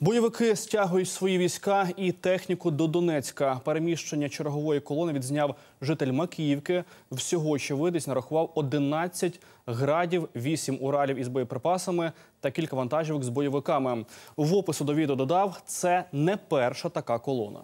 Бойовики стягують свої війська і техніку до Донецька. Переміщення чергової колони відзняв житель Макіївки. Всього очевидець нарахував 11 градів, 8 уралів із боєприпасами та кілька вантажівок з бойовиками. В опису до відео додав це не перша така колона.